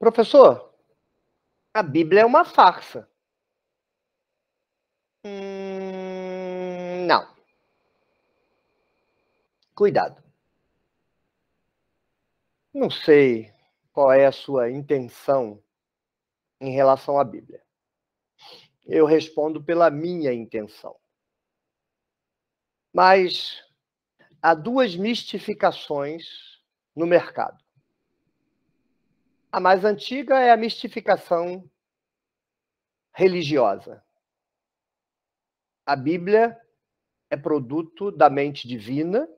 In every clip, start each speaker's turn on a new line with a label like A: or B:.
A: Professor, a Bíblia é uma farsa. Hum, não. Cuidado. Não sei qual é a sua intenção em relação à Bíblia. Eu respondo pela minha intenção. Mas há duas mistificações no mercado. A mais antiga é a mistificação religiosa. A Bíblia é produto da mente divina,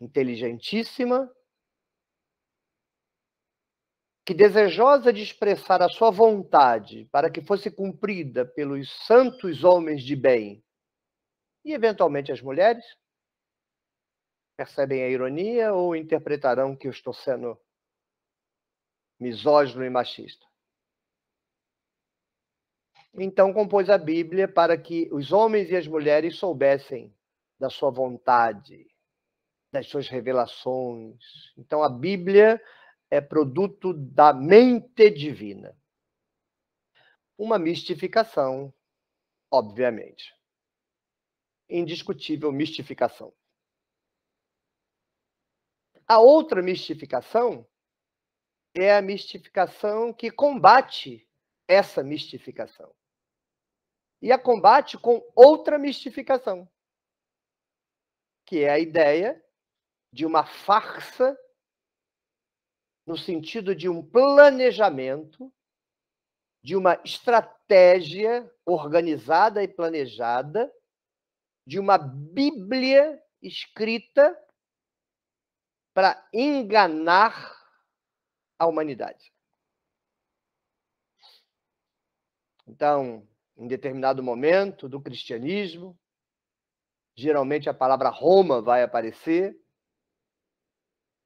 A: inteligentíssima, que desejosa de expressar a sua vontade para que fosse cumprida pelos santos homens de bem e eventualmente as mulheres, percebem a ironia ou interpretarão que eu estou sendo misógino e machista. Então compôs a Bíblia para que os homens e as mulheres soubessem da sua vontade, das suas revelações. Então a Bíblia é produto da mente divina. Uma mistificação, obviamente. Indiscutível mistificação. A outra mistificação é a mistificação que combate essa mistificação. E a combate com outra mistificação, que é a ideia de uma farsa no sentido de um planejamento, de uma estratégia organizada e planejada, de uma Bíblia escrita para enganar à humanidade. Então, em determinado momento do cristianismo, geralmente a palavra Roma vai aparecer.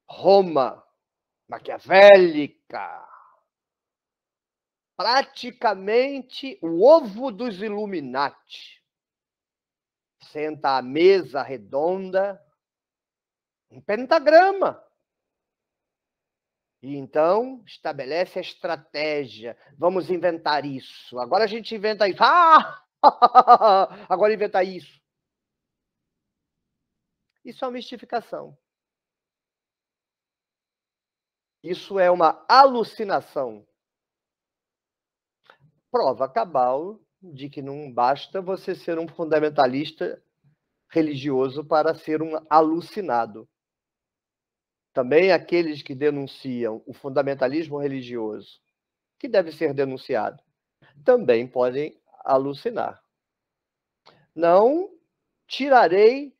A: Roma maquiavélica. Praticamente o ovo dos Illuminati. Senta à mesa redonda, um pentagrama e então estabelece a estratégia. Vamos inventar isso. Agora a gente inventa isso. Ah! Agora inventar isso. Isso é uma mistificação. Isso é uma alucinação. Prova cabal de que não basta você ser um fundamentalista religioso para ser um alucinado. Também aqueles que denunciam o fundamentalismo religioso, que deve ser denunciado, também podem alucinar. Não tirarei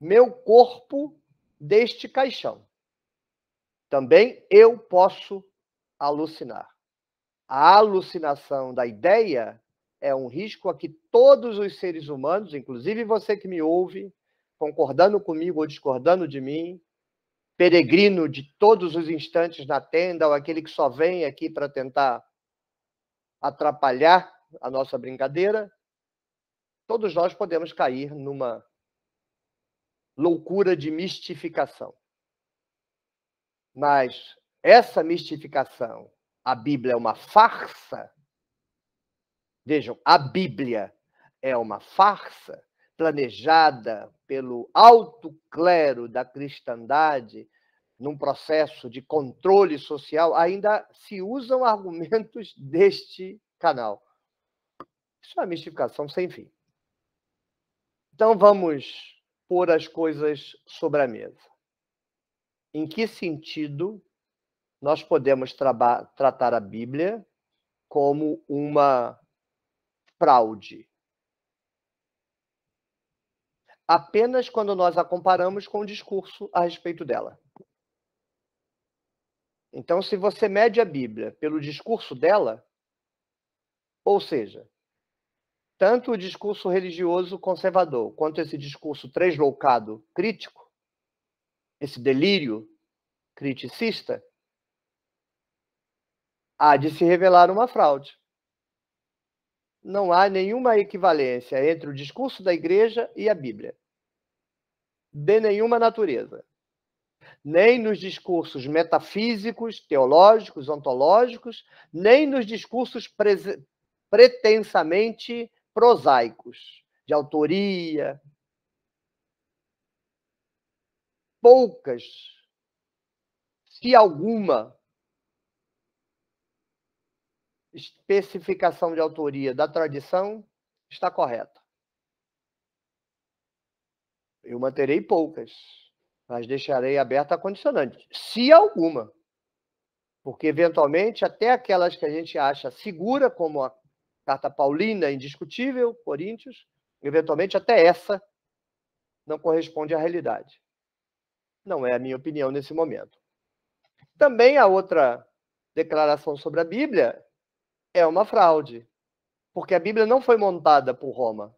A: meu corpo deste caixão. Também eu posso alucinar. A alucinação da ideia é um risco a que todos os seres humanos, inclusive você que me ouve, concordando comigo ou discordando de mim, peregrino de todos os instantes na tenda, ou aquele que só vem aqui para tentar atrapalhar a nossa brincadeira, todos nós podemos cair numa loucura de mistificação. Mas essa mistificação, a Bíblia é uma farsa. Vejam, a Bíblia é uma farsa planejada pelo alto clero da cristandade, num processo de controle social, ainda se usam argumentos deste canal. Isso é uma mistificação sem fim. Então vamos pôr as coisas sobre a mesa. Em que sentido nós podemos tratar a Bíblia como uma fraude, apenas quando nós a comparamos com o discurso a respeito dela. Então, se você mede a Bíblia pelo discurso dela, ou seja, tanto o discurso religioso conservador quanto esse discurso tresloucado crítico, esse delírio criticista, há de se revelar uma fraude não há nenhuma equivalência entre o discurso da igreja e a Bíblia, de nenhuma natureza. Nem nos discursos metafísicos, teológicos, ontológicos, nem nos discursos pre pretensamente prosaicos, de autoria. Poucas, se alguma, especificação de autoria da tradição está correta. Eu manterei poucas, mas deixarei aberta a condicionante, se alguma. Porque, eventualmente, até aquelas que a gente acha segura, como a carta paulina indiscutível, Coríntios, eventualmente até essa não corresponde à realidade. Não é a minha opinião nesse momento. Também a outra declaração sobre a Bíblia é uma fraude. Porque a Bíblia não foi montada por Roma.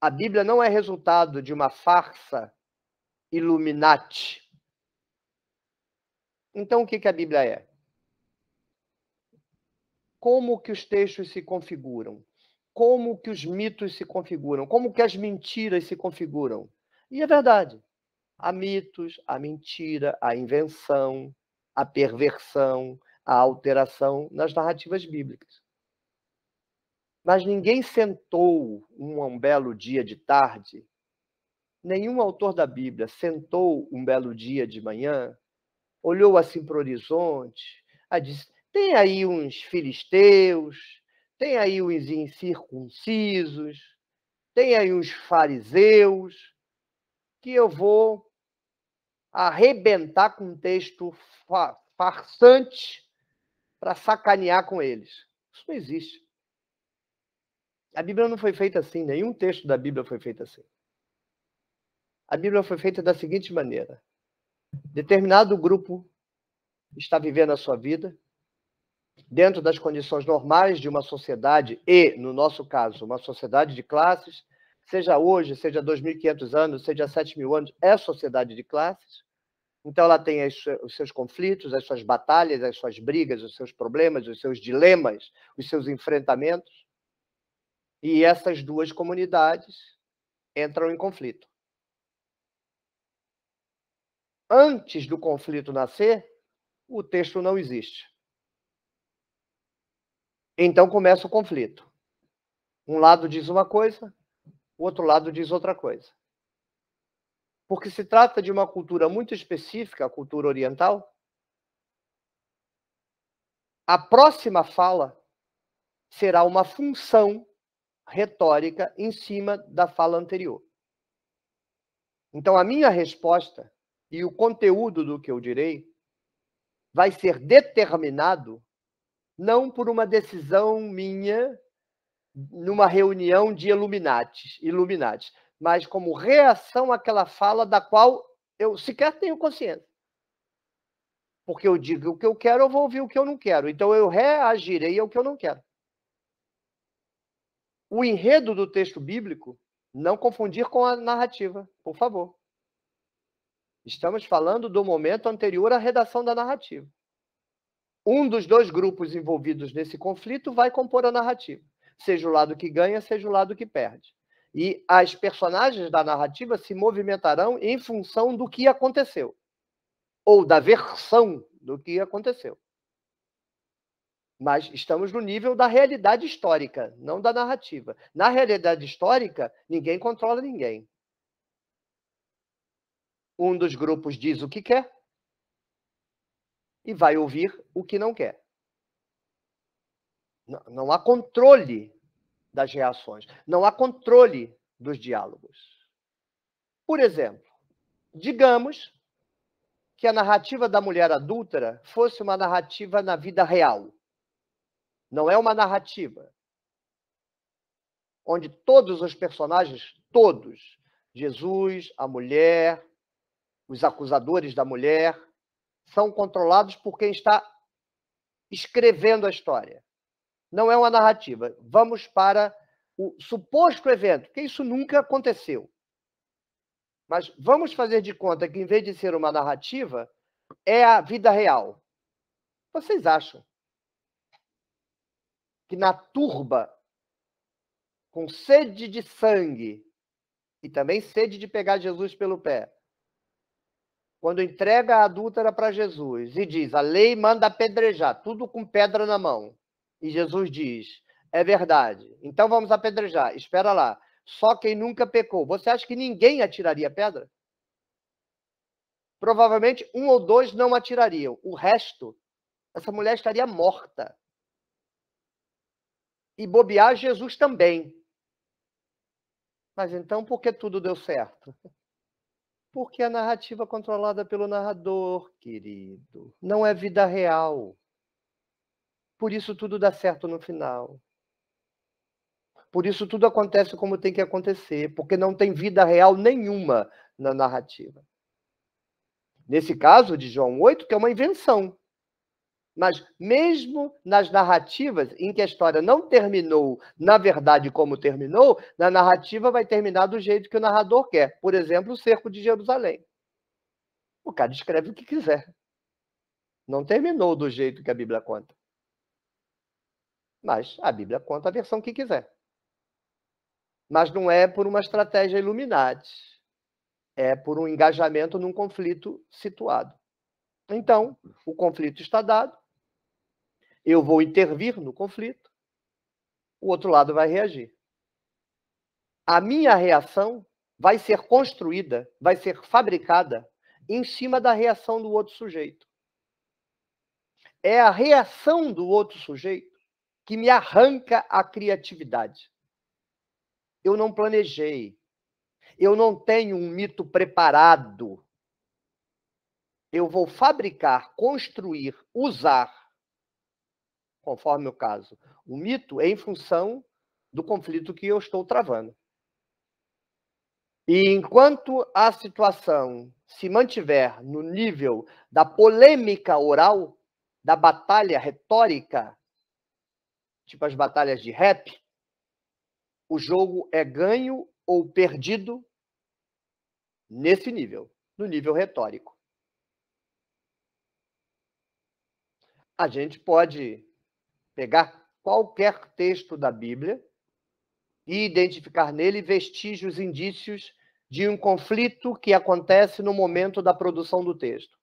A: A Bíblia não é resultado de uma farsa Illuminati. Então, o que, que a Bíblia é? Como que os textos se configuram? Como que os mitos se configuram? Como que as mentiras se configuram? E é verdade. Há mitos, há mentira, há invenção, há perversão, a alteração nas narrativas bíblicas. Mas ninguém sentou um belo dia de tarde, nenhum autor da Bíblia sentou um belo dia de manhã, olhou assim para o horizonte, a disse: tem aí uns filisteus, tem aí uns incircuncisos, tem aí uns fariseus, que eu vou arrebentar com um texto farsante para sacanear com eles. Isso não existe. A Bíblia não foi feita assim, nenhum texto da Bíblia foi feito assim. A Bíblia foi feita da seguinte maneira: determinado grupo está vivendo a sua vida, dentro das condições normais de uma sociedade, e, no nosso caso, uma sociedade de classes, seja hoje, seja 2.500 anos, seja 7.000 anos, é sociedade de classes. Então, ela tem os seus conflitos, as suas batalhas, as suas brigas, os seus problemas, os seus dilemas, os seus enfrentamentos. E essas duas comunidades entram em conflito. Antes do conflito nascer, o texto não existe. Então começa o conflito. Um lado diz uma coisa, o outro lado diz outra coisa porque se trata de uma cultura muito específica, a cultura oriental. A próxima fala será uma função retórica em cima da fala anterior. Então, a minha resposta e o conteúdo do que eu direi vai ser determinado não por uma decisão minha numa reunião de iluminatis, iluminatis, mas como reação àquela fala da qual eu sequer tenho consciência. Porque eu digo o que eu quero, eu vou ouvir o que eu não quero. Então eu reagirei ao que eu não quero. O enredo do texto bíblico, não confundir com a narrativa, por favor. Estamos falando do momento anterior à redação da narrativa. Um dos dois grupos envolvidos nesse conflito vai compor a narrativa, seja o lado que ganha, seja o lado que perde. E as personagens da narrativa se movimentarão em função do que aconteceu, ou da versão do que aconteceu. Mas estamos no nível da realidade histórica, não da narrativa. Na realidade histórica, ninguém controla ninguém. Um dos grupos diz o que quer e vai ouvir o que não quer. Não, há controle das reações. Não há controle dos diálogos. Por exemplo, digamos que a narrativa da mulher adúltera fosse uma narrativa na vida real. Não é uma narrativa onde todos os personagens, todos, Jesus, a mulher, os acusadores da mulher, são controlados por quem está escrevendo a história não é uma narrativa. Vamos para o suposto evento, que isso nunca aconteceu. Mas vamos fazer de conta que, em vez de ser uma narrativa, é a vida real. Vocês acham que na turba, com sede de sangue e também sede de pegar Jesus pelo pé, quando entrega a adúltera para Jesus e diz: a lei manda apedrejar, tudo com pedra na mão. E Jesus diz: É verdade. Então vamos apedrejar. Espera lá. Só quem nunca pecou. Você acha que ninguém atiraria pedra? Provavelmente um ou dois não atirariam. O resto, essa mulher estaria morta. E bobear Jesus também. Mas então por que tudo deu certo? Porque a narrativa controlada pelo narrador, querido, não é vida real. Por isso tudo dá certo no final. Por isso tudo acontece como tem que acontecer, porque não tem vida real nenhuma na narrativa. Nesse caso de João 8, que é uma invenção. Mas mesmo nas narrativas em que a história não terminou, na verdade, como terminou, na narrativa vai terminar do jeito que o narrador quer. Por exemplo, o cerco de Jerusalém. O cara escreve o que quiser. Não terminou do jeito que a Bíblia conta. Mas a Bíblia conta a versão que quiser. Mas não é por uma estratégia iluminada, é por um engajamento num conflito situado. Então, o conflito está dado, eu vou intervir no conflito, o outro lado vai reagir. A minha reação vai ser construída, vai ser fabricada em cima da reação do outro sujeito. É a reação do outro sujeito que me arranca a criatividade. Eu não planejei. Eu não tenho um mito preparado. Eu vou fabricar, construir, usar, conforme o caso, o mito é em função do conflito que eu estou travando. E enquanto a situação se mantiver no nível da polêmica oral, da batalha retórica, tipo as batalhas de rap, o jogo é ganho ou perdido nesse nível, no nível retórico. A gente pode pegar qualquer texto da Bíblia e identificar nele vestígios, indícios de um conflito que acontece no momento da produção do texto.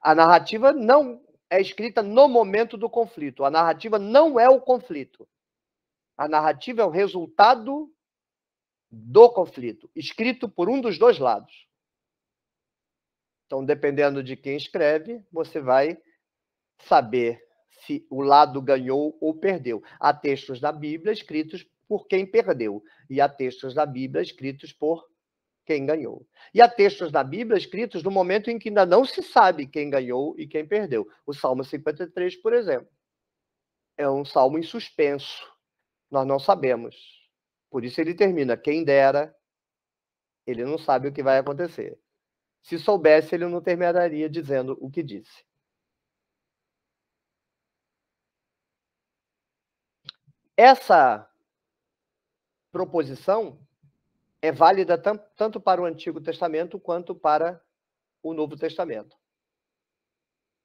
A: A narrativa não é escrita no momento do conflito. A narrativa não é o conflito. A narrativa é o resultado do conflito, escrito por um dos dois lados. Então, dependendo de quem escreve, você vai saber se o lado ganhou ou perdeu. Há textos da Bíblia escritos por quem perdeu, e há textos da Bíblia escritos por quem ganhou. E há textos da Bíblia escritos no momento em que ainda não se sabe quem ganhou e quem perdeu. O Salmo 53, por exemplo, é um salmo em suspenso. Nós não sabemos. Por isso ele termina: quem dera, ele não sabe o que vai acontecer. Se soubesse, ele não terminaria dizendo o que disse. Essa proposição é válida tanto para o Antigo Testamento quanto para o Novo Testamento.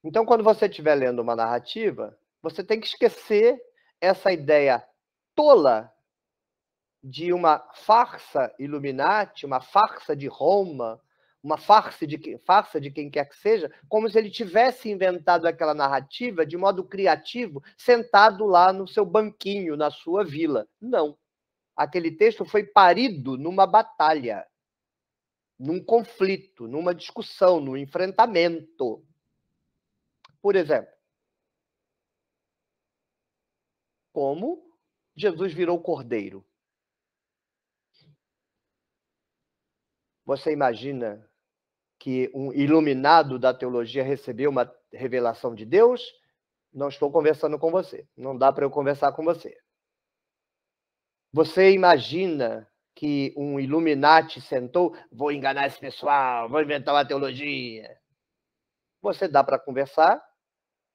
A: Então, quando você estiver lendo uma narrativa, você tem que esquecer essa ideia tola de uma farsa Illuminati, uma farsa de Roma, uma farsa de, farsa de quem quer que seja, como se ele tivesse inventado aquela narrativa de modo criativo, sentado lá no seu banquinho, na sua vila. Não aquele texto foi parido numa batalha, num conflito, numa discussão, num enfrentamento. Por exemplo, como Jesus virou cordeiro. Você imagina que um iluminado da teologia recebeu uma revelação de Deus? Não estou conversando com você. Não dá para eu conversar com você. Você imagina que um Illuminati sentou, vou enganar esse pessoal, vou inventar uma teologia. Você dá para conversar,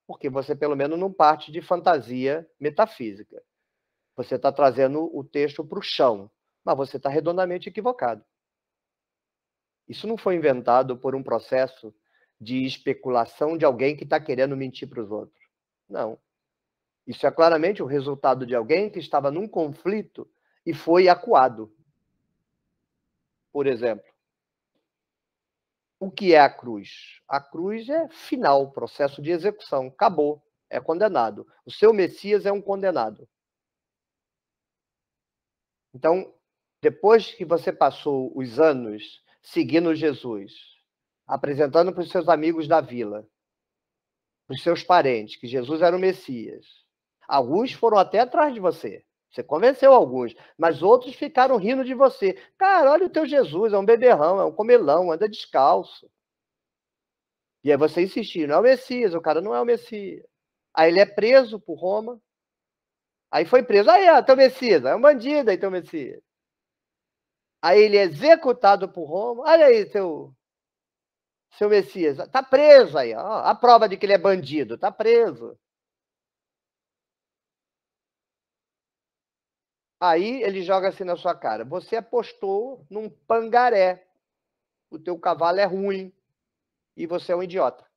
A: porque você pelo menos não parte de fantasia metafísica. Você está trazendo o texto para o chão, mas você está redondamente equivocado. Isso não foi inventado por um processo de especulação de alguém que está querendo mentir para os outros. Não. Isso é claramente o resultado de alguém que estava num conflito e foi acuado. Por exemplo, o que é a cruz? A cruz é final, processo de execução, acabou, é condenado. O seu Messias é um condenado. Então, depois que você passou os anos seguindo Jesus, apresentando para os seus amigos da vila, para os seus parentes, que Jesus era o Messias, Alguns foram até atrás de você. Você convenceu alguns, mas outros ficaram rindo de você. Cara, olha o teu Jesus, é um beberrão, é um comelão, anda descalço. E aí você insistir, não é o Messias, o cara não é o Messias. Aí ele é preso por Roma. Aí foi preso. Aí, ah, teu Messias, é um bandido, então Messias. Aí ele é executado por Roma. Olha aí, seu, seu Messias, tá preso aí. Ó. A prova de que ele é bandido, tá preso. Aí ele joga assim na sua cara: você apostou num pangaré, o teu cavalo é ruim e você é um idiota.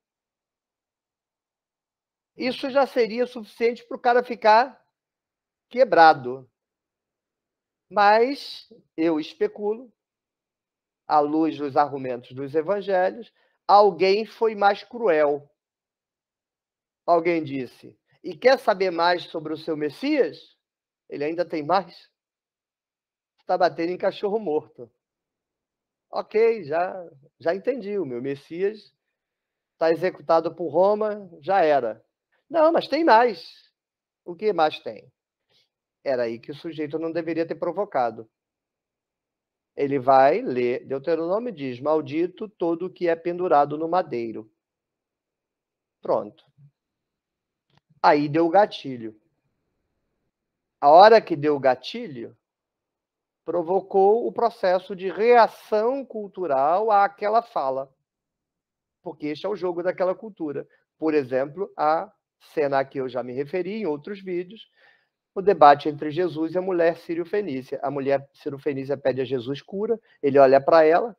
A: Isso já seria suficiente para o cara ficar quebrado. Mas eu especulo, à luz dos argumentos dos evangelhos, alguém foi mais cruel. Alguém disse: e quer saber mais sobre o seu Messias? Ele ainda tem mais? Está batendo em cachorro morto. Ok, já, já entendi. O meu Messias está executado por Roma, já era. Não, mas tem mais. O que mais tem? Era aí que o sujeito não deveria ter provocado. Ele vai ler, Deuteronômio diz: Maldito todo o que é pendurado no madeiro. Pronto. Aí deu o gatilho a hora que deu o gatilho, provocou o processo de reação cultural àquela fala. Porque este é o jogo daquela cultura. Por exemplo, a cena a que eu já me referi em outros vídeos, o debate entre Jesus e a mulher sírio-fenícia. A mulher sírio-fenícia pede a Jesus cura, ele olha para ela,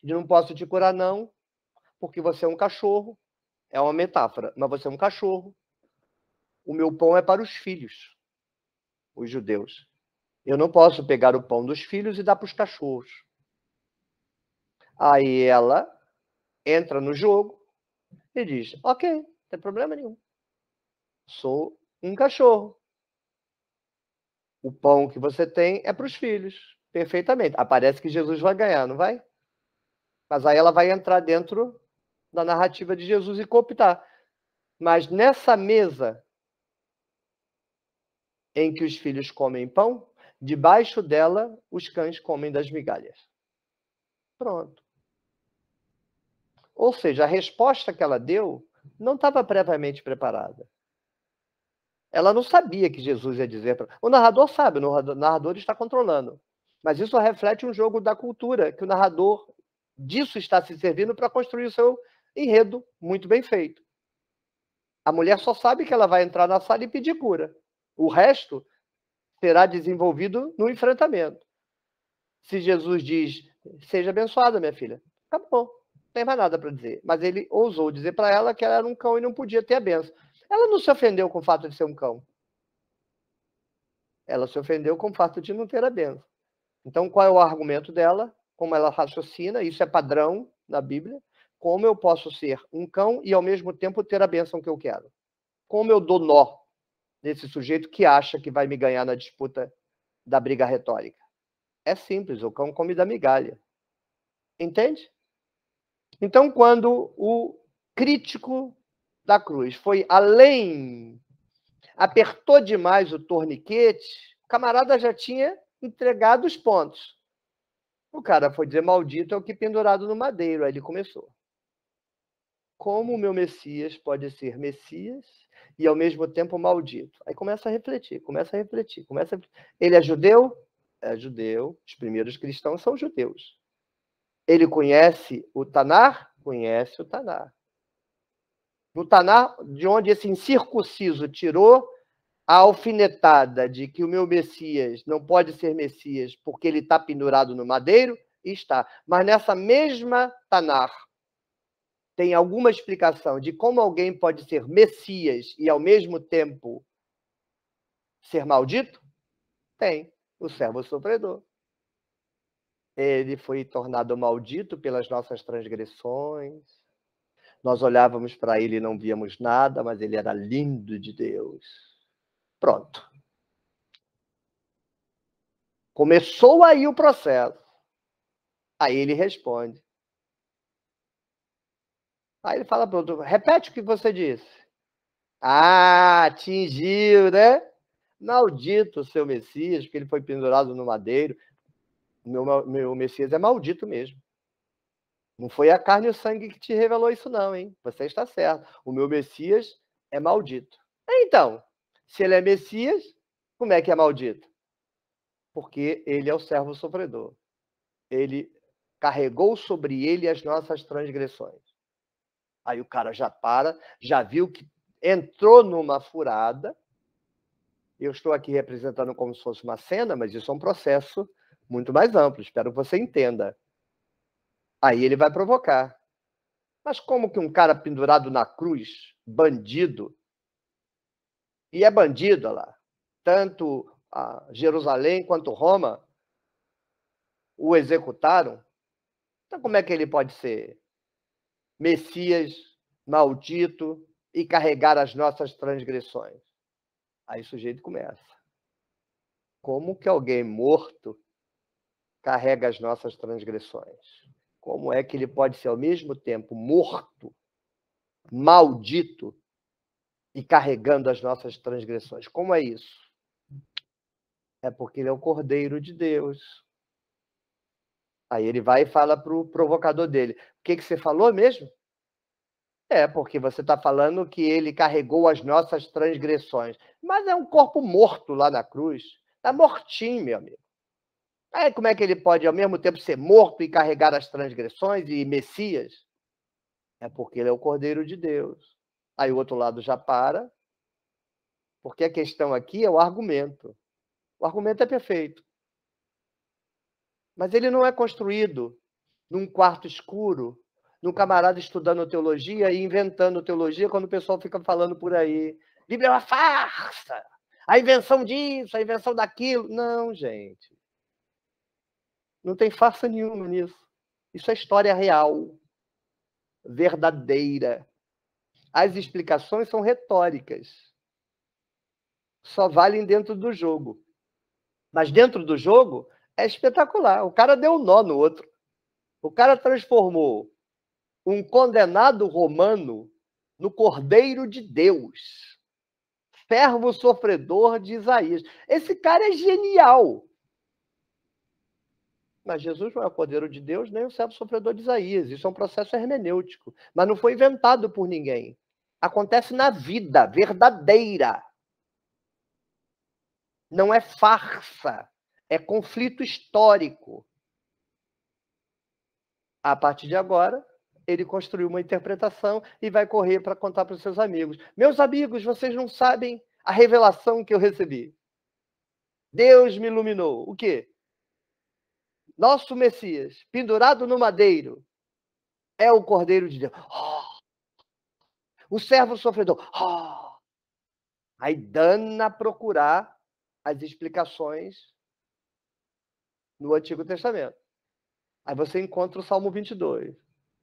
A: diz, não posso te curar não, porque você é um cachorro. É uma metáfora, mas você é um cachorro. O meu pão é para os filhos os judeus. Eu não posso pegar o pão dos filhos e dar para os cachorros. Aí ela entra no jogo e diz: Ok, não tem problema nenhum. Sou um cachorro. O pão que você tem é para os filhos. Perfeitamente. Aparece que Jesus vai ganhar, não vai? Mas aí ela vai entrar dentro da narrativa de Jesus e cooptar. Mas nessa mesa em que os filhos comem pão, debaixo dela os cães comem das migalhas. Pronto. Ou seja, a resposta que ela deu não estava previamente preparada. Ela não sabia que Jesus ia dizer. Pra... O narrador sabe, o narrador está controlando. Mas isso reflete um jogo da cultura, que o narrador disso está se servindo para construir o seu enredo muito bem feito. A mulher só sabe que ela vai entrar na sala e pedir cura. O resto será desenvolvido no enfrentamento. Se Jesus diz, seja abençoada, minha filha, acabou. Tá não tem mais nada para dizer. Mas ele ousou dizer para ela que ela era um cão e não podia ter a benção. Ela não se ofendeu com o fato de ser um cão. Ela se ofendeu com o fato de não ter a benção. Então, qual é o argumento dela? Como ela raciocina? Isso é padrão na Bíblia. Como eu posso ser um cão e, ao mesmo tempo, ter a benção que eu quero? Como eu dou nó nesse sujeito que acha que vai me ganhar na disputa da briga retórica. É simples, o cão come da migalha. Entende? Então, quando o crítico da cruz foi além, apertou demais o torniquete, o camarada já tinha entregado os pontos. O cara foi dizer: Maldito é o que pendurado no madeiro. Aí ele começou. Como o meu Messias pode ser Messias e ao mesmo tempo maldito. Aí começa a refletir, começa a refletir, começa a... Ele é judeu? É judeu. Os primeiros cristãos são judeus. Ele conhece o Tanar? Conhece o Tanar. No Tanar, de onde esse incircunciso tirou a alfinetada de que o meu Messias não pode ser Messias porque ele está pendurado no madeiro, está. Mas nessa mesma Tanar, tem alguma explicação de como alguém pode ser Messias e ao mesmo tempo ser maldito? Tem, o servo sofredor. Ele foi tornado maldito pelas nossas transgressões. Nós olhávamos para ele e não víamos nada, mas ele era lindo de Deus. Pronto. Começou aí o processo. Aí ele responde: Aí ele fala pronto, repete o que você disse. Ah, atingiu, né? Maldito o seu Messias, que ele foi pendurado no madeiro. Meu, meu Messias é maldito mesmo. Não foi a carne e o sangue que te revelou isso, não, hein? Você está certo. O meu Messias é maldito. Então, se ele é Messias, como é que é maldito? Porque ele é o servo sofredor. Ele carregou sobre ele as nossas transgressões. Aí o cara já para, já viu que entrou numa furada. Eu estou aqui representando como se fosse uma cena, mas isso é um processo muito mais amplo. Espero que você entenda. Aí ele vai provocar. Mas como que um cara pendurado na cruz, bandido, e é bandido lá, tanto Jerusalém quanto Roma o executaram, então como é que ele pode ser Messias maldito e carregar as nossas transgressões. Aí o sujeito começa. Como que alguém morto carrega as nossas transgressões? Como é que ele pode ser ao mesmo tempo morto, maldito e carregando as nossas transgressões? Como é isso? É porque ele é o Cordeiro de Deus. Aí ele vai e fala para o provocador dele: O que, que você falou mesmo? É, porque você está falando que ele carregou as nossas transgressões. Mas é um corpo morto lá na cruz. Está mortinho, meu amigo. Aí como é que ele pode, ao mesmo tempo, ser morto e carregar as transgressões e Messias? É porque ele é o Cordeiro de Deus. Aí o outro lado já para, porque a questão aqui é o argumento. O argumento é perfeito. Mas ele não é construído num quarto escuro, num camarada estudando teologia e inventando teologia quando o pessoal fica falando por aí. Bíblia é uma farsa! A invenção disso, a invenção daquilo. Não, gente. Não tem farsa nenhuma nisso. Isso é história real, verdadeira. As explicações são retóricas. Só valem dentro do jogo. Mas dentro do jogo, é espetacular. O cara deu um nó no outro. O cara transformou um condenado romano no Cordeiro de Deus, servo sofredor de Isaías. Esse cara é genial. Mas Jesus não é o Cordeiro de Deus nem o servo sofredor de Isaías. Isso é um processo hermenêutico. Mas não foi inventado por ninguém. Acontece na vida verdadeira. Não é farsa. É conflito histórico. A partir de agora, ele construiu uma interpretação e vai correr para contar para os seus amigos. Meus amigos, vocês não sabem a revelação que eu recebi. Deus me iluminou. O quê? Nosso Messias, pendurado no madeiro, é o Cordeiro de Deus. Oh! O servo sofredor. Oh! Aí Dana procurar as explicações no Antigo Testamento. Aí você encontra o Salmo 22.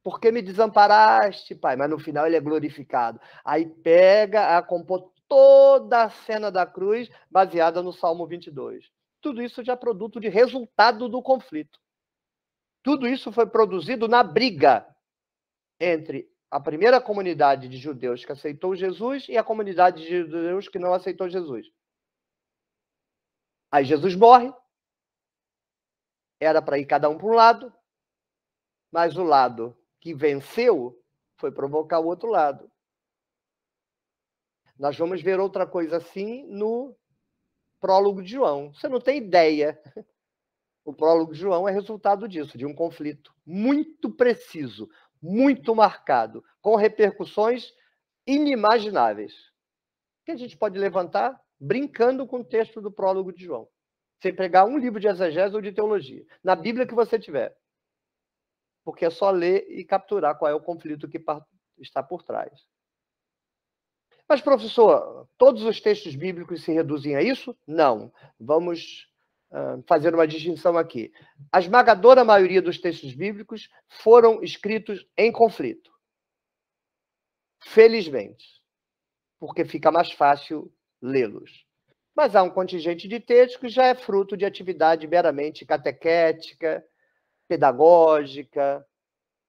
A: Por que me desamparaste, pai? Mas no final ele é glorificado. Aí pega a compor toda a cena da cruz baseada no Salmo 22. Tudo isso já é produto de resultado do conflito. Tudo isso foi produzido na briga entre a primeira comunidade de judeus que aceitou Jesus e a comunidade de judeus que não aceitou Jesus. Aí Jesus morre, era para ir cada um para um lado, mas o lado que venceu foi provocar o outro lado. Nós vamos ver outra coisa assim no prólogo de João. Você não tem ideia. O prólogo de João é resultado disso, de um conflito muito preciso, muito marcado, com repercussões inimagináveis. Que a gente pode levantar brincando com o texto do prólogo de João. Você pegar um livro de exegese ou de teologia, na Bíblia que você tiver. Porque é só ler e capturar qual é o conflito que está por trás. Mas, professor, todos os textos bíblicos se reduzem a isso? Não. Vamos uh, fazer uma distinção aqui. A esmagadora maioria dos textos bíblicos foram escritos em conflito. Felizmente. Porque fica mais fácil lê-los mas há um contingente de textos que já é fruto de atividade meramente catequética, pedagógica,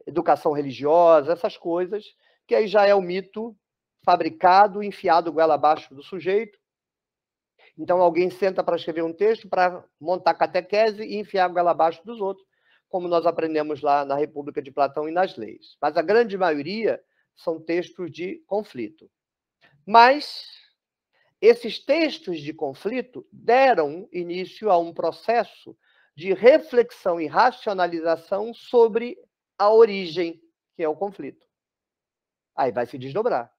A: educação religiosa, essas coisas, que aí já é o mito fabricado, enfiado goela abaixo do sujeito. Então alguém senta para escrever um texto, para montar catequese e enfiar goela abaixo dos outros, como nós aprendemos lá na República de Platão e nas leis. Mas a grande maioria são textos de conflito. Mas esses textos de conflito deram início a um processo de reflexão e racionalização sobre a origem, que é o conflito. Aí vai se desdobrar.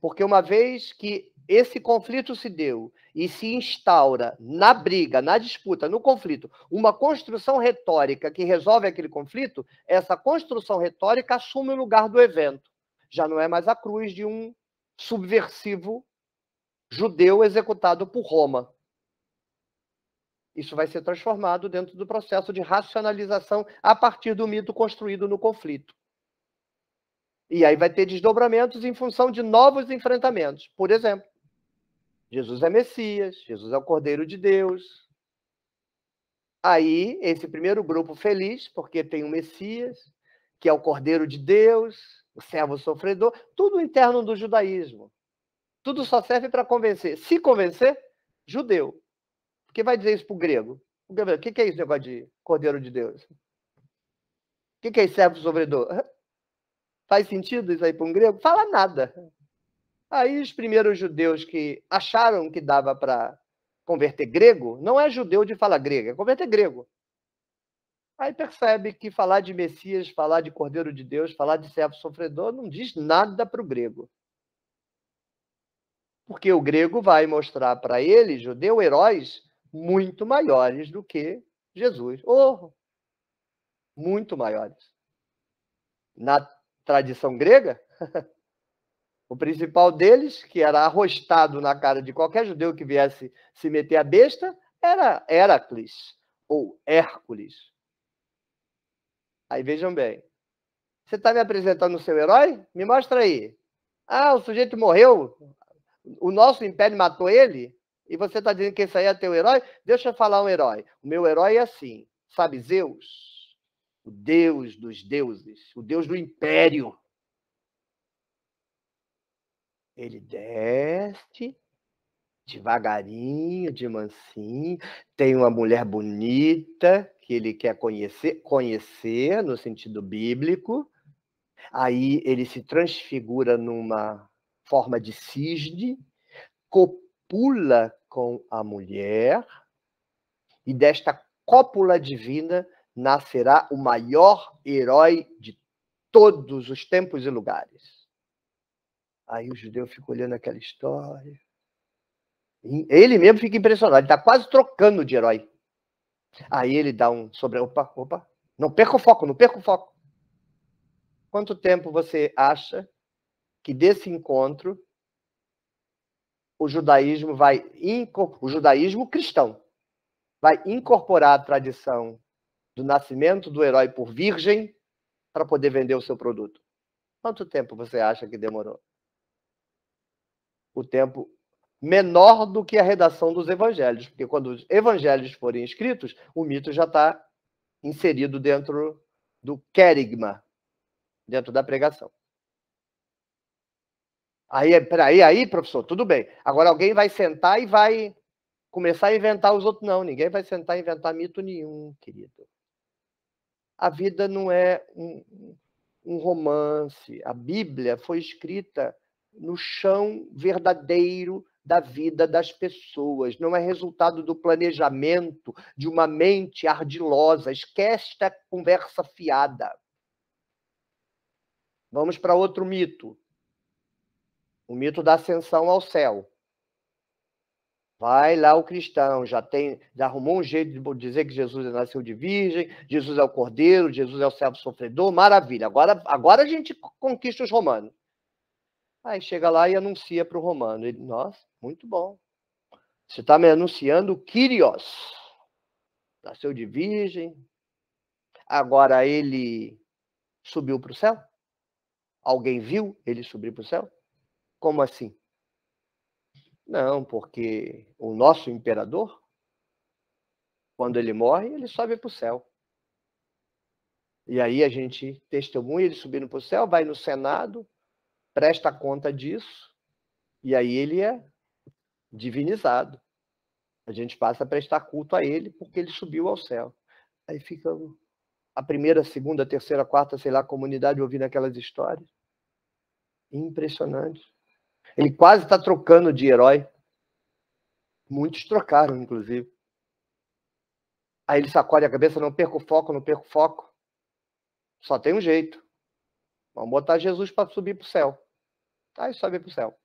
A: Porque uma vez que esse conflito se deu e se instaura na briga, na disputa, no conflito, uma construção retórica que resolve aquele conflito, essa construção retórica assume o lugar do evento. Já não é mais a cruz de um subversivo judeu executado por Roma. Isso vai ser transformado dentro do processo de racionalização a partir do mito construído no conflito. E aí vai ter desdobramentos em função de novos enfrentamentos. Por exemplo, Jesus é Messias, Jesus é o Cordeiro de Deus. Aí, esse primeiro grupo feliz, porque tem o Messias, que é o Cordeiro de Deus, o servo sofredor, tudo interno do judaísmo tudo só serve para convencer. Se convencer, judeu. Porque vai dizer isso para o grego. O grego, que, que é isso, negócio de cordeiro de Deus? O que, que é servo sofredor? Faz sentido isso aí para um grego? Fala nada. Aí os primeiros judeus que acharam que dava para converter grego, não é judeu de falar grego, é converter grego. Aí percebe que falar de Messias, falar de Cordeiro de Deus, falar de servo sofredor não diz nada para o grego. Porque o grego vai mostrar para ele, judeu, heróis muito maiores do que Jesus. Oh, muito maiores. Na tradição grega, o principal deles, que era arrostado na cara de qualquer judeu que viesse se meter a besta, era Heracles ou Hércules. Aí vejam bem. Você está me apresentando o seu herói? Me mostra aí. Ah, o sujeito morreu o nosso império matou ele? E você está dizendo que esse aí é teu herói? Deixa eu falar um herói. O meu herói é assim, sabe, Zeus? O Deus dos deuses, o Deus do império. Ele desce devagarinho, de mansinho. Tem uma mulher bonita que ele quer conhecer, conhecer no sentido bíblico. Aí ele se transfigura numa forma de cisne, copula com a mulher, e desta cópula divina nascerá o maior herói de todos os tempos e lugares. Aí o judeu fica olhando aquela história. Ele mesmo fica impressionado, ele está quase trocando de herói. Aí ele dá um sobre. Opa, opa, não perca o foco, não perca o foco. Quanto tempo você acha que desse encontro o judaísmo vai o judaísmo cristão vai incorporar a tradição do nascimento do herói por virgem para poder vender o seu produto. Quanto tempo você acha que demorou? O tempo menor do que a redação dos evangelhos, porque quando os evangelhos forem escritos, o mito já está inserido dentro do querigma, dentro da pregação. Aí, peraí, aí, professor, tudo bem. Agora alguém vai sentar e vai começar a inventar os outros. Não, ninguém vai sentar e inventar mito nenhum, querido. A vida não é um, um romance. A Bíblia foi escrita no chão verdadeiro da vida das pessoas, não é resultado do planejamento de uma mente ardilosa. Esquece esta conversa fiada. Vamos para outro mito o mito da ascensão ao céu. Vai lá o cristão, já tem, já arrumou um jeito de dizer que Jesus nasceu de virgem, Jesus é o cordeiro, Jesus é o servo sofredor, maravilha. Agora, agora a gente conquista os romanos. Aí chega lá e anuncia para o romano. Ele, nossa, muito bom. Você está me anunciando o Kyrios. Nasceu de virgem. Agora ele subiu para o céu? Alguém viu ele subir para o céu? Como assim? Não, porque o nosso imperador, quando ele morre, ele sobe para o céu. E aí a gente testemunha ele subindo para o céu, vai no Senado, presta conta disso, e aí ele é divinizado. A gente passa a prestar culto a ele porque ele subiu ao céu. Aí fica a primeira, a segunda, a terceira, a quarta, sei lá, comunidade ouvindo aquelas histórias. Impressionante. Ele quase está trocando de herói. Muitos trocaram, inclusive. Aí ele sacode a cabeça, não perco foco, não perco foco. Só tem um jeito. Vamos botar Jesus para subir para o céu. Aí tá, sobe para o céu.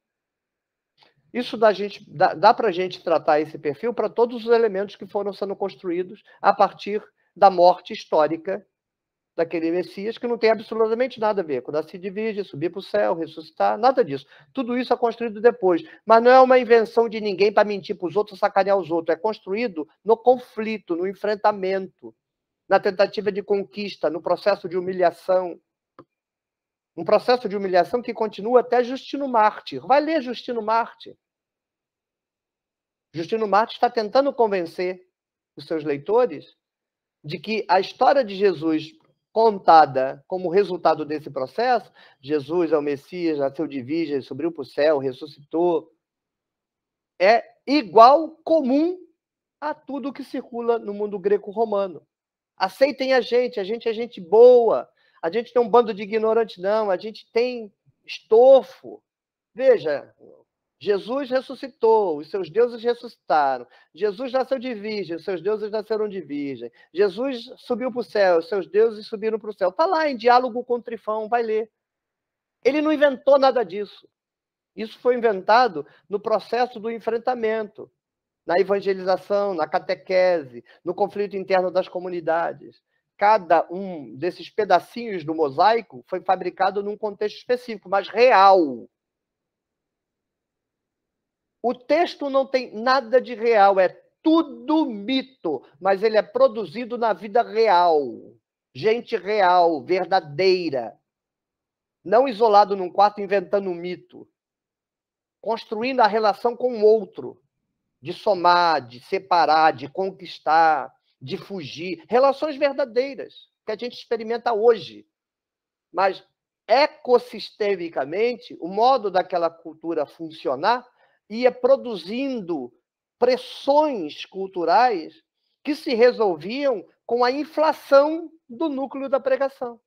A: Isso dá, dá, dá para a gente tratar esse perfil para todos os elementos que foram sendo construídos a partir da morte histórica daquele Messias que não tem absolutamente nada a ver com a de virgem, subir para o céu, ressuscitar, nada disso. Tudo isso é construído depois. Mas não é uma invenção de ninguém para mentir para os outros, sacanear os outros. É construído no conflito, no enfrentamento, na tentativa de conquista, no processo de humilhação. Um processo de humilhação que continua até Justino Marte. Vai ler Justino Marte. Justino Marte está tentando convencer os seus leitores de que a história de Jesus contada como resultado desse processo, Jesus é o Messias, nasceu de virgem, subiu para o céu, ressuscitou, é igual, comum a tudo que circula no mundo greco-romano. Aceitem a gente, a gente é gente boa, a gente não é um bando de ignorantes, não, a gente tem estofo. Veja, Jesus ressuscitou, os seus deuses ressuscitaram. Jesus nasceu de virgem, os seus deuses nasceram de virgem. Jesus subiu para o céu, os seus deuses subiram para o céu. Está lá em diálogo com o Trifão, vai ler. Ele não inventou nada disso. Isso foi inventado no processo do enfrentamento, na evangelização, na catequese, no conflito interno das comunidades. Cada um desses pedacinhos do mosaico foi fabricado num contexto específico, mas real o texto não tem nada de real, é tudo mito, mas ele é produzido na vida real. Gente real, verdadeira. Não isolado num quarto inventando um mito. Construindo a relação com o outro. De somar, de separar, de conquistar, de fugir. Relações verdadeiras que a gente experimenta hoje. Mas ecossistemicamente, o modo daquela cultura funcionar ia produzindo pressões culturais que se resolviam com a inflação do núcleo da pregação,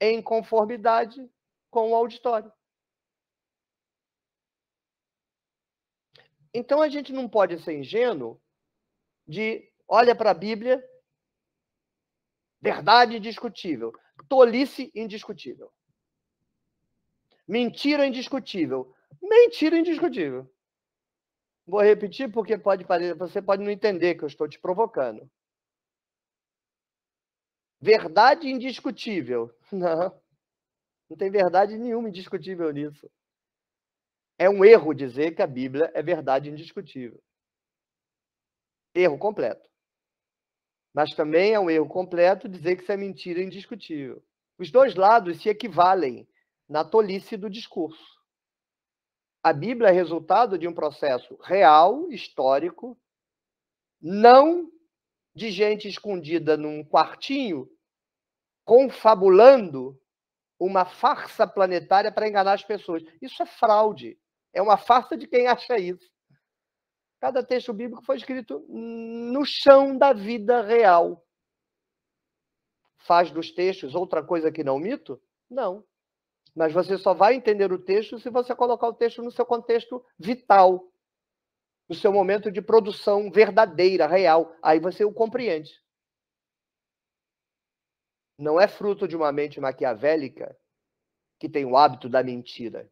A: em conformidade com o auditório. Então a gente não pode ser ingênuo de olha para a Bíblia, verdade indiscutível, tolice indiscutível, mentira indiscutível, mentira indiscutível. Vou repetir porque pode parecer, você pode não entender que eu estou te provocando. Verdade indiscutível. Não. Não tem verdade nenhuma indiscutível nisso. É um erro dizer que a Bíblia é verdade indiscutível. Erro completo. Mas também é um erro completo dizer que isso é mentira indiscutível. Os dois lados se equivalem na tolice do discurso. A Bíblia é resultado de um processo real, histórico, não de gente escondida num quartinho confabulando uma farsa planetária para enganar as pessoas. Isso é fraude. É uma farsa de quem acha isso. Cada texto bíblico foi escrito no chão da vida real. Faz dos textos outra coisa que não mito? Não. Mas você só vai entender o texto se você colocar o texto no seu contexto vital, no seu momento de produção verdadeira, real. Aí você o compreende. Não é fruto de uma mente maquiavélica que tem o hábito da mentira.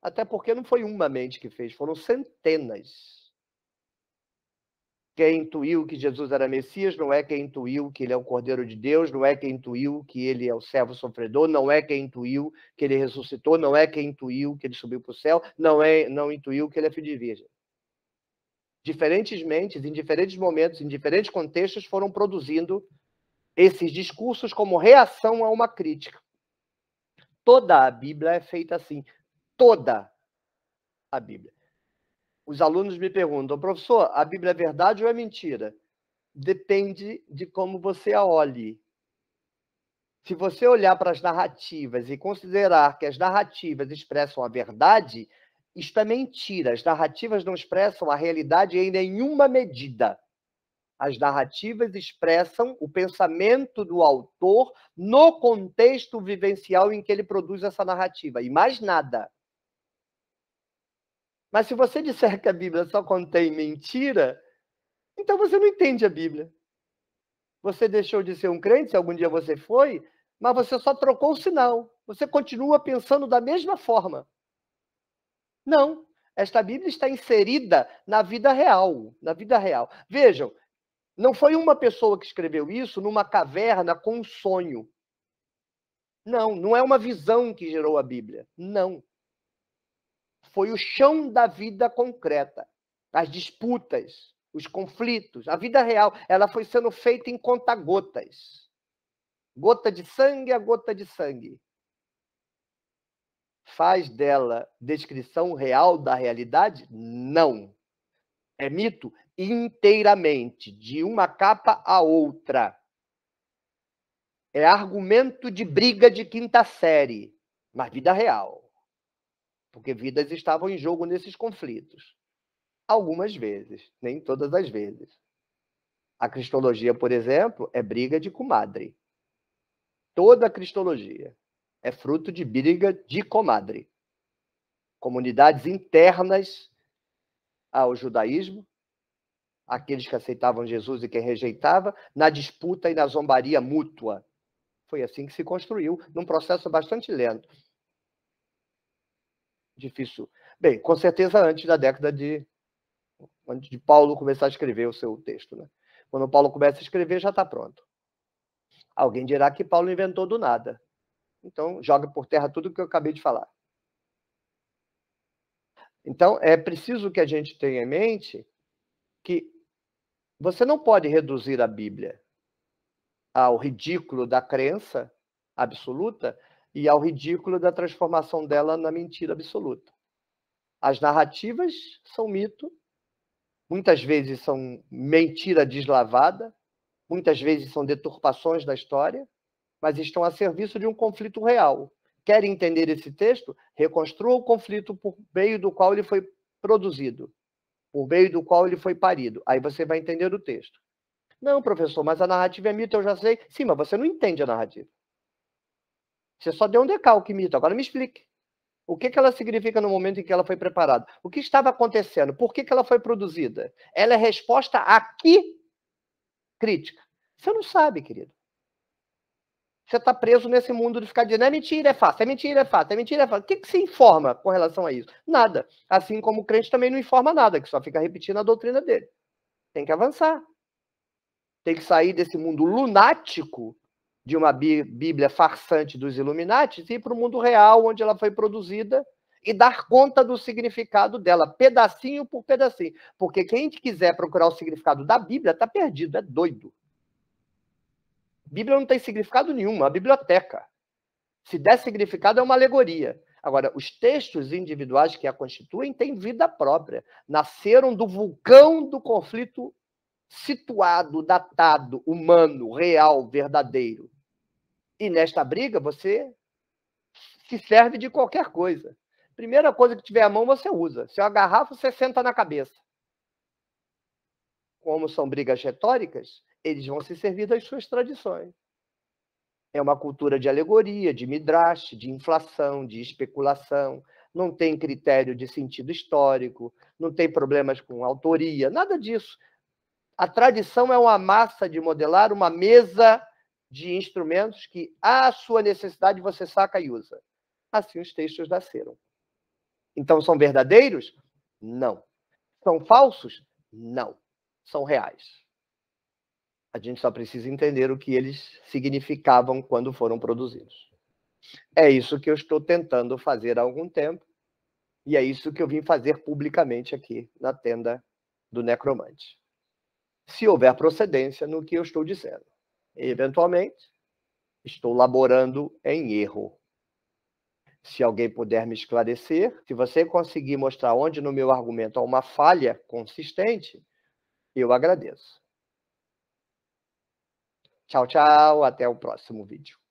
A: Até porque não foi uma mente que fez, foram centenas quem intuiu que Jesus era Messias, não é quem intuiu que ele é o Cordeiro de Deus, não é quem intuiu que ele é o servo sofredor, não é quem intuiu que ele ressuscitou, não é quem intuiu que ele subiu para o céu, não é não intuiu que ele é filho de virgem. Diferentes mentes, em diferentes momentos, em diferentes contextos, foram produzindo esses discursos como reação a uma crítica. Toda a Bíblia é feita assim. Toda a Bíblia. Os alunos me perguntam, professor, a Bíblia é verdade ou é mentira? Depende de como você a olhe. Se você olhar para as narrativas e considerar que as narrativas expressam a verdade, isto é mentira. As narrativas não expressam a realidade em nenhuma medida. As narrativas expressam o pensamento do autor no contexto vivencial em que ele produz essa narrativa, e mais nada. Mas se você disser que a Bíblia só contém mentira, então você não entende a Bíblia. Você deixou de ser um crente, se algum dia você foi, mas você só trocou o sinal. Você continua pensando da mesma forma. Não. Esta Bíblia está inserida na vida real, na vida real. Vejam, não foi uma pessoa que escreveu isso numa caverna com um sonho. Não, não é uma visão que gerou a Bíblia. Não foi o chão da vida concreta, as disputas, os conflitos, a vida real, ela foi sendo feita em conta-gotas. Gota de sangue a gota de sangue. Faz dela descrição real da realidade? Não. É mito inteiramente, de uma capa a outra. É argumento de briga de quinta série, mas vida real porque vidas estavam em jogo nesses conflitos. Algumas vezes, nem todas as vezes. A cristologia, por exemplo, é briga de comadre. Toda a cristologia é fruto de briga de comadre. Comunidades internas ao judaísmo, aqueles que aceitavam Jesus e quem rejeitava, na disputa e na zombaria mútua. Foi assim que se construiu, num processo bastante lento difícil. Bem, com certeza antes da década de antes de Paulo começar a escrever o seu texto, né? Quando Paulo começa a escrever, já está pronto. Alguém dirá que Paulo inventou do nada. Então, joga por terra tudo o que eu acabei de falar. Então, é preciso que a gente tenha em mente que você não pode reduzir a Bíblia ao ridículo da crença absoluta e ao ridículo da transformação dela na mentira absoluta. As narrativas são mito, muitas vezes são mentira deslavada, muitas vezes são deturpações da história, mas estão a serviço de um conflito real. Quer entender esse texto? Reconstrua o conflito por meio do qual ele foi produzido, por meio do qual ele foi parido. Aí você vai entender o texto. Não, professor, mas a narrativa é mito, eu já sei. Sim, mas você não entende a narrativa. Você só deu um decalque, mito. Agora me explique. O que, que ela significa no momento em que ela foi preparada? O que estava acontecendo? Por que, que ela foi produzida? Ela é resposta a que crítica? Você não sabe, querido. Você está preso nesse mundo de ficar dizendo é mentira, é fácil, é mentira, é fácil, é mentira, é fácil. O que, que se informa com relação a isso? Nada. Assim como o crente também não informa nada, que só fica repetindo a doutrina dele. Tem que avançar. Tem que sair desse mundo lunático de uma Bíblia farsante dos Illuminates e ir para o mundo real, onde ela foi produzida, e dar conta do significado dela, pedacinho por pedacinho. Porque quem quiser procurar o significado da Bíblia está perdido, é doido. Bíblia não tem significado nenhum, é uma biblioteca. Se der significado, é uma alegoria. Agora, os textos individuais que a constituem têm vida própria, nasceram do vulcão do conflito situado, datado, humano, real, verdadeiro. E nesta briga você se serve de qualquer coisa. Primeira coisa que tiver à mão você usa. Se é uma garrafa, você senta na cabeça. Como são brigas retóricas, eles vão se servir das suas tradições. É uma cultura de alegoria, de midrash, de inflação, de especulação, não tem critério de sentido histórico, não tem problemas com autoria, nada disso. A tradição é uma massa de modelar, uma mesa de instrumentos que, à sua necessidade, você saca e usa. Assim os textos nasceram. Então, são verdadeiros? Não. São falsos? Não. São reais. A gente só precisa entender o que eles significavam quando foram produzidos. É isso que eu estou tentando fazer há algum tempo, e é isso que eu vim fazer publicamente aqui na tenda do Necromante se houver procedência no que eu estou dizendo. Eventualmente, estou laborando em erro. Se alguém puder me esclarecer, se você conseguir mostrar onde no meu argumento há uma falha consistente, eu agradeço. Tchau, tchau, até o próximo vídeo.